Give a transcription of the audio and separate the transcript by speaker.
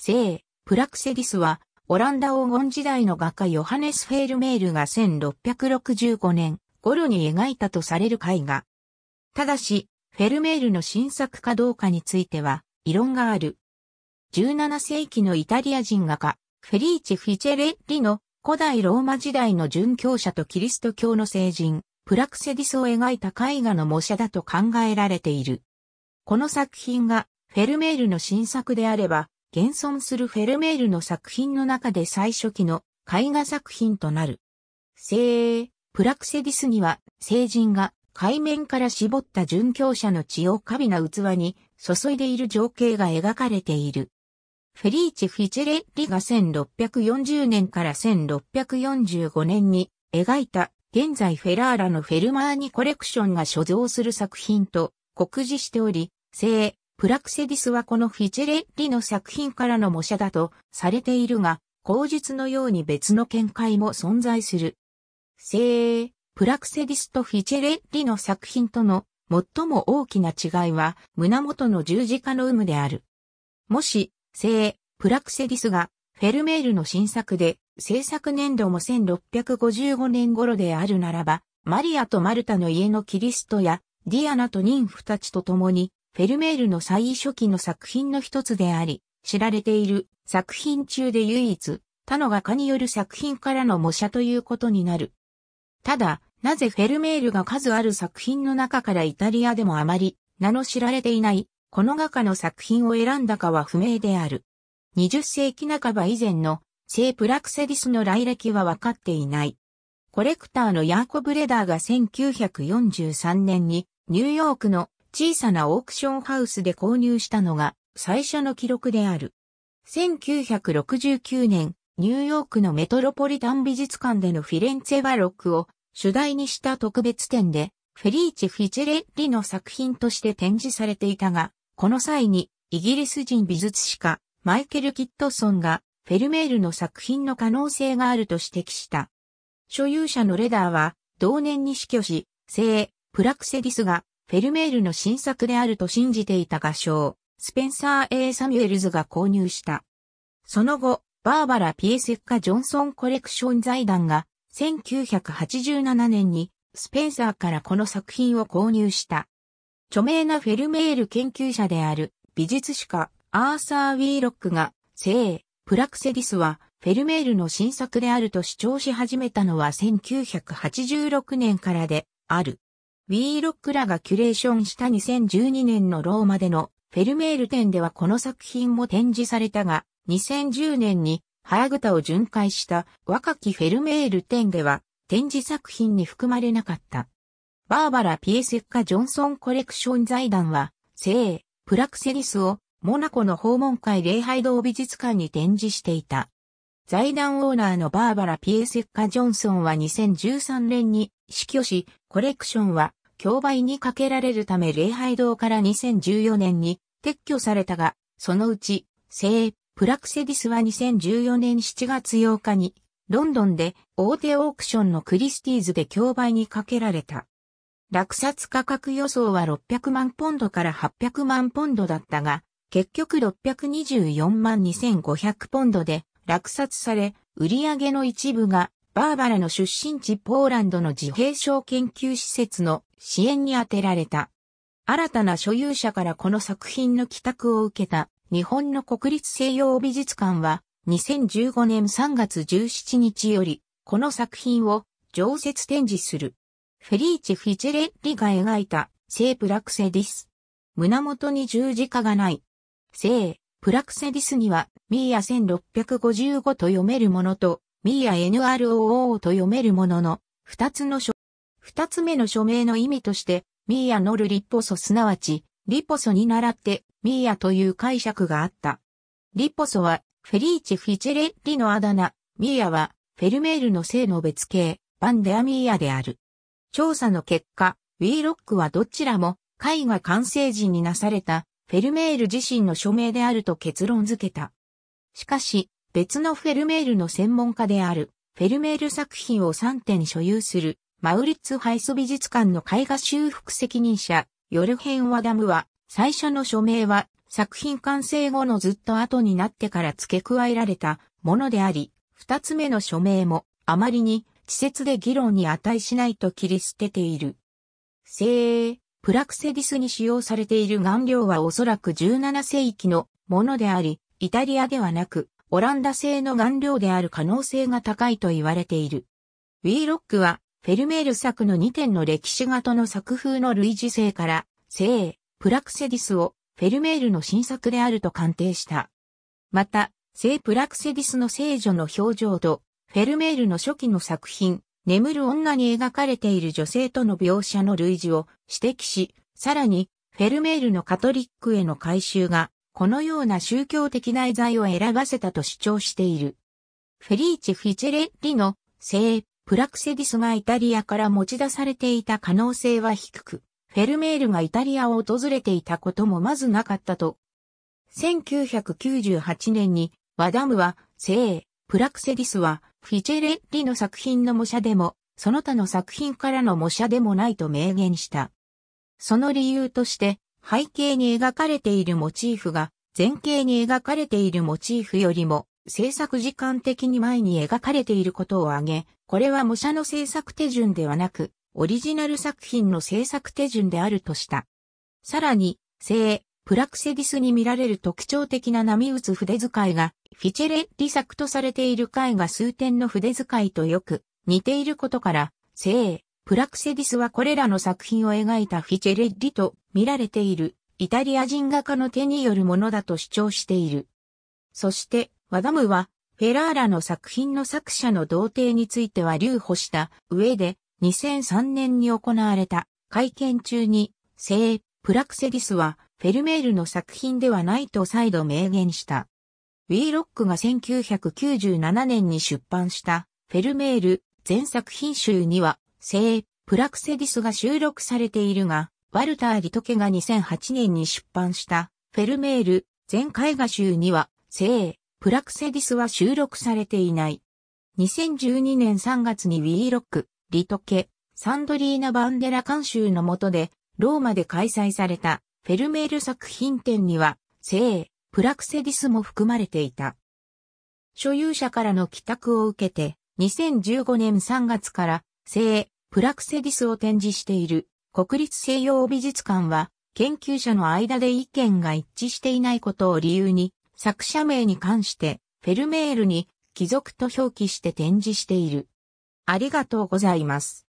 Speaker 1: 聖、プラクセディスは、オランダ黄金時代の画家ヨハネス・フェールメールが1665年頃に描いたとされる絵画。ただし、フェルメールの新作かどうかについては、異論がある。17世紀のイタリア人画家、フェリーチ・フィチェレッリの古代ローマ時代の殉教者とキリスト教の聖人、プラクセディスを描いた絵画の模写だと考えられている。この作品がフェルメールの新作であれば、現存するフェルメールの作品の中で最初期の絵画作品となる。聖ープラクセディスには、聖人が海面から絞った殉教者の血を華美な器に注いでいる情景が描かれている。フェリーチ・フィチェレッリが1640年から1645年に描いた現在フェラーラのフェルマーニコレクションが所蔵する作品と酷似しており、聖プラクセディスはこのフィチェレッリの作品からの模写だとされているが、口述のように別の見解も存在する。聖、プラクセディスとフィチェレッリの作品との最も大きな違いは胸元の十字架の有無である。もし、聖、プラクセディスがフェルメールの新作で制作年度も1655年頃であるならば、マリアとマルタの家のキリストやディアナと人夫たちと共にフェルメールの最初期の作品の一つであり、知られている作品中で唯一、他の画家による作品からの模写ということになる。ただ、なぜフェルメールが数ある作品の中からイタリアでもあまり名の知られていない、この画家の作品を選んだかは不明である。20世紀半ば以前の聖プラクセディスの来歴は分かっていない。コレクターのヤーコ・ブレダーが1943年にニューヨークの小さなオークションハウスで購入したのが最初の記録である。1969年、ニューヨークのメトロポリタン美術館でのフィレンツェバロックを主題にした特別展で、フェリーチ・フィチェレッリの作品として展示されていたが、この際にイギリス人美術史家マイケル・キットソンがフェルメールの作品の可能性があると指摘した。所有者のレダーは同年に死去し、聖プラクセディスがフェルメールの新作であると信じていた画商、スペンサー A. サミュエルズが購入した。その後、バーバラ・ピエセッカ・ジョンソン・コレクション財団が、1987年に、スペンサーからこの作品を購入した。著名なフェルメール研究者である美術史家アーサー・ウィーロックが、聖、プラクセディスはフェルメールの新作であると主張し始めたのは1986年からである。ウィーロックらがキュレーションした2012年のローマでのフェルメール展ではこの作品も展示されたが、2010年に早蓋を巡回した若きフェルメール展では展示作品に含まれなかった。バーバラ・ピエセッカ・ジョンソンコレクション財団は、聖、プラクセリスをモナコの訪問会礼拝堂美術館に展示していた。財団オーナーのバーバラ・ピエセッカ・ジョンソンは2013年に死去し、コレクションは競売にかけられるため礼拝堂から2014年に撤去されたが、そのうち、聖プラクセディスは2014年7月8日に、ロンドンで大手オークションのクリスティーズで競売にかけられた。落札価格予想は600万ポンドから800万ポンドだったが、結局624万2500ポンドで落札され、売上の一部がバーバラの出身地ポーランドの自閉症研究施設の支援に充てられた。新たな所有者からこの作品の寄託を受けた日本の国立西洋美術館は2015年3月17日よりこの作品を常設展示する。フェリーチェ・フィチェレッリが描いた聖プラクセディス。胸元に十字架がない。聖プラクセディスにはミーア1655と読めるものとミーや NROO と読めるものの、二つの書、二つ目の署名の意味として、ミーアノルリッポソすなわち、リポソに倣って、ミーアという解釈があった。リポソは、フェリーチ・フィチェレッリのあだ名、ミーアは、フェルメールの性の別形、バンデアミーアである。調査の結果、ウィーロックはどちらも、絵画完成時になされた、フェルメール自身の署名であると結論付けた。しかし、別のフェルメールの専門家である、フェルメール作品を3点所有する、マウリッツハイス美術館の絵画修復責任者、ヨルヘン・ワダムは、最初の署名は、作品完成後のずっと後になってから付け加えられたものであり、二つ目の署名も、あまりに、稚拙で議論に値しないと切り捨てている。精鋭、プラクセディスに使用されている顔料はおそらく17世紀のものであり、イタリアではなく、オランダ製の顔料である可能性が高いと言われている。ウィーロックは、フェルメール作の2点の歴史型の作風の類似性から、聖、プラクセディスをフェルメールの新作であると鑑定した。また、聖プラクセディスの聖女の表情と、フェルメールの初期の作品、眠る女に描かれている女性との描写の類似を指摘し、さらに、フェルメールのカトリックへの改修がこのような宗教的内在を選ばせたと主張している。フェリーチ・フィチェレッリの聖プラクセディスがイタリアから持ち出されていた可能性は低く、フェルメールがイタリアを訪れていたこともまずなかったと。1998年にワダムは聖プラクセディスはフィチェレッリの作品の模写でも、その他の作品からの模写でもないと明言した。その理由として、背景に描かれているモチーフが前景に描かれているモチーフよりも制作時間的に前に描かれていることを挙げ、これは模写の制作手順ではなく、オリジナル作品の制作手順であるとした。さらに、聖、プラクセディスに見られる特徴的な波打つ筆使いが、フィチェレリ作とされている絵画数点の筆使いとよく似ていることから、聖、プラクセディスはこれらの作品を描いたフィチェレッリと見られているイタリア人画家の手によるものだと主張している。そして、ワダムは、フェラーラの作品の作者の童貞については留保した上で、2003年に行われた会見中に、聖、プラクセディスは、フェルメールの作品ではないと再度明言した。ウィーロックが1997年に出版した、フェルメール、全作品集には、聖、プラクセディスが収録されているが、ワルター・リトケが2008年に出版したフェルメール全絵画集には聖、プラクセディスは収録されていない。2012年3月にウィーロック、リトケ、サンドリーナ・バンデラ監修の下で、ローマで開催されたフェルメール作品展には、聖、プラクセディスも含まれていた。所有者からの帰宅を受けて、2015年3月から、聖、プラクセディスを展示している国立西洋美術館は研究者の間で意見が一致していないことを理由に作者名に関してフェルメールに貴族と表記して展示している。ありがとうございます。